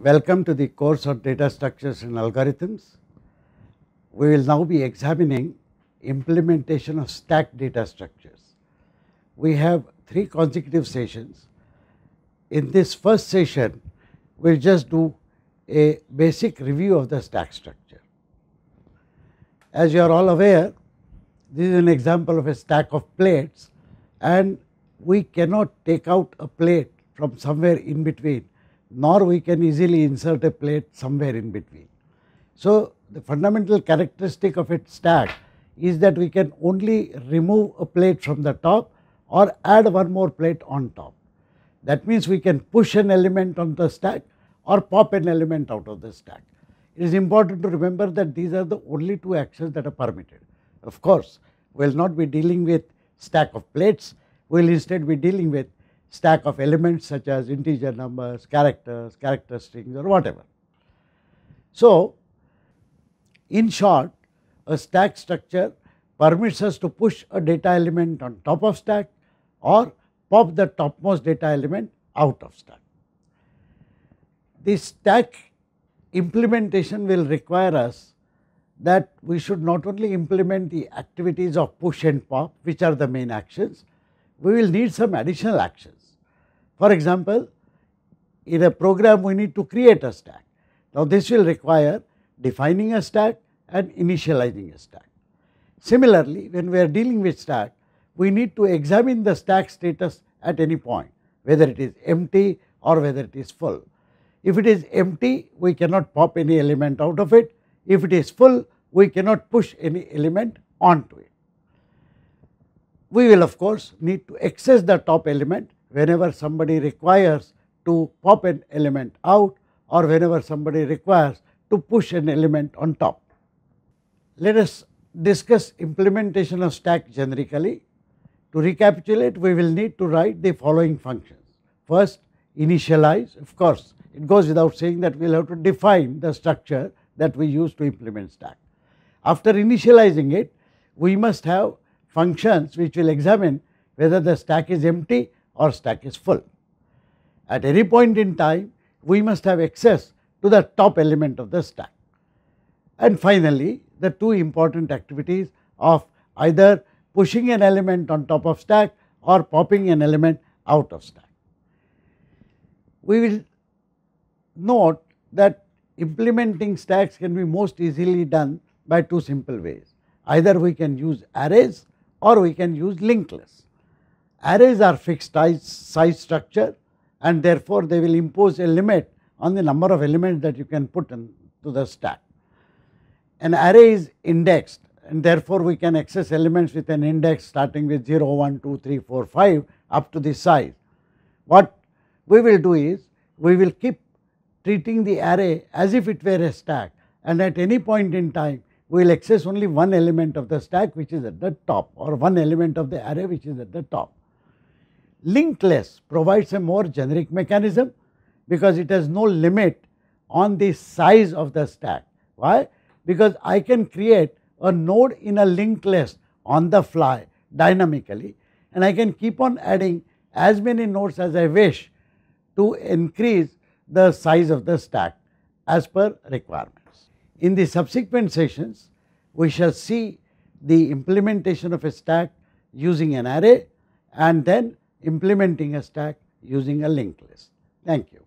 Welcome to the course on data structures and algorithms. We will now be examining implementation of stack data structures. We have three consecutive sessions. In this first session, we will just do a basic review of the stack structure. As you are all aware, this is an example of a stack of plates and we cannot take out a plate from somewhere in between nor we can easily insert a plate somewhere in between. So, the fundamental characteristic of a stack is that we can only remove a plate from the top or add one more plate on top. That means we can push an element on the stack or pop an element out of the stack. It is important to remember that these are the only two actions that are permitted. Of course, we will not be dealing with stack of plates, we will instead be dealing with stack of elements such as integer numbers, characters, character strings or whatever. So, in short a stack structure permits us to push a data element on top of stack or pop the topmost data element out of stack. This stack implementation will require us that we should not only implement the activities of push and pop which are the main actions, we will need some additional actions. For example, in a program we need to create a stack. Now this will require defining a stack and initializing a stack. Similarly, when we are dealing with stack, we need to examine the stack status at any point, whether it is empty or whether it is full. If it is empty, we cannot pop any element out of it. If it is full, we cannot push any element onto it. We will of course need to access the top element whenever somebody requires to pop an element out or whenever somebody requires to push an element on top. Let us discuss implementation of stack generically. To recapitulate, we will need to write the following functions. First, initialize, of course, it goes without saying that we will have to define the structure that we use to implement stack. After initializing it, we must have functions which will examine whether the stack is empty or stack is full. At any point in time, we must have access to the top element of the stack. And finally, the two important activities of either pushing an element on top of stack or popping an element out of stack. We will note that implementing stacks can be most easily done by two simple ways. Either we can use arrays or we can use linked lists. Arrays are fixed size structure and therefore they will impose a limit on the number of elements that you can put into the stack. An array is indexed and therefore we can access elements with an index starting with 0, 1, 2, 3, 4, 5 up to the size. What we will do is we will keep treating the array as if it were a stack and at any point in time we will access only one element of the stack which is at the top or one element of the array which is at the top linked list provides a more generic mechanism because it has no limit on the size of the stack. Why? Because I can create a node in a linked list on the fly dynamically and I can keep on adding as many nodes as I wish to increase the size of the stack as per requirements. In the subsequent sessions, we shall see the implementation of a stack using an array and then implementing a stack using a linked list. Thank you.